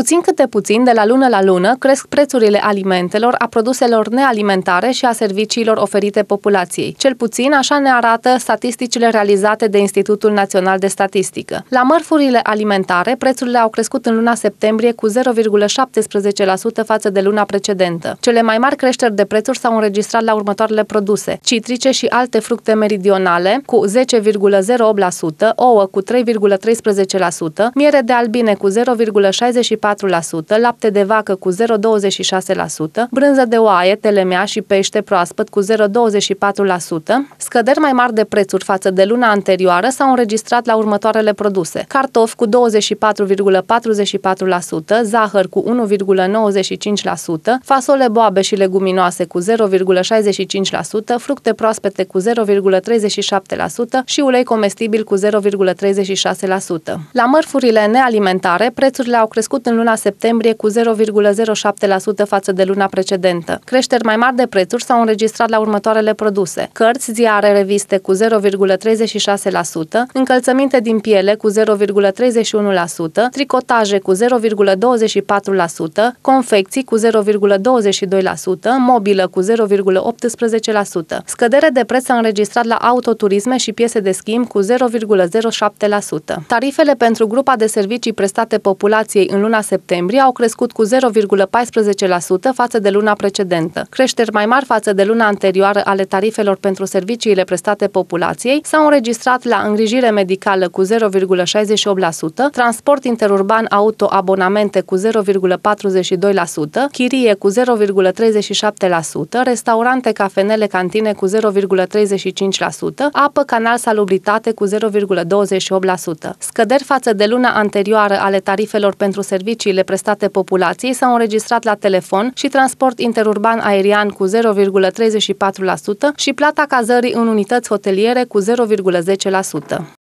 Puțin câte puțin, de la lună la lună, cresc prețurile alimentelor, a produselor nealimentare și a serviciilor oferite populației. Cel puțin așa ne arată statisticile realizate de Institutul Național de Statistică. La mărfurile alimentare, prețurile au crescut în luna septembrie cu 0,17% față de luna precedentă. Cele mai mari creșteri de prețuri s-au înregistrat la următoarele produse: citrice și alte fructe meridionale cu 10,08%, ouă cu 3,13%, miere de albine cu 0,64%, lapte de vacă cu 0,26%, brânză de oaie, telemea și pește proaspăt cu 0,24%. Scăderi mai mari de prețuri față de luna anterioară s-au înregistrat la următoarele produse. Cartof cu 24,44%, zahăr cu 1,95%, fasole boabe și leguminoase cu 0,65%, fructe proaspete cu 0,37% și ulei comestibil cu 0,36%. La mărfurile nealimentare, prețurile au crescut în în luna septembrie cu 0,07% față de luna precedentă. Creșteri mai mari de prețuri s-au înregistrat la următoarele produse. Cărți, ziare, reviste cu 0,36%, încălțăminte din piele cu 0,31%, tricotaje cu 0,24%, confecții cu 0,22%, mobilă cu 0,18%. Scădere de preț s-a înregistrat la autoturisme și piese de schimb cu 0,07%. Tarifele pentru grupa de servicii prestate populației în luna septembrie au crescut cu 0,14% față de luna precedentă. Creșteri mai mari față de luna anterioară ale tarifelor pentru serviciile prestate populației s-au înregistrat la îngrijire medicală cu 0,68%, transport interurban auto-abonamente cu 0,42%, chirie cu 0,37%, restaurante, cafenele, cantine cu 0,35%, apă, canal, salubritate cu 0,28%. Scăderi față de luna anterioară ale tarifelor pentru servicii serviciile prestate populației s-au înregistrat la telefon și transport interurban aerian cu 0,34% și plata cazării în unități hoteliere cu 0,10%.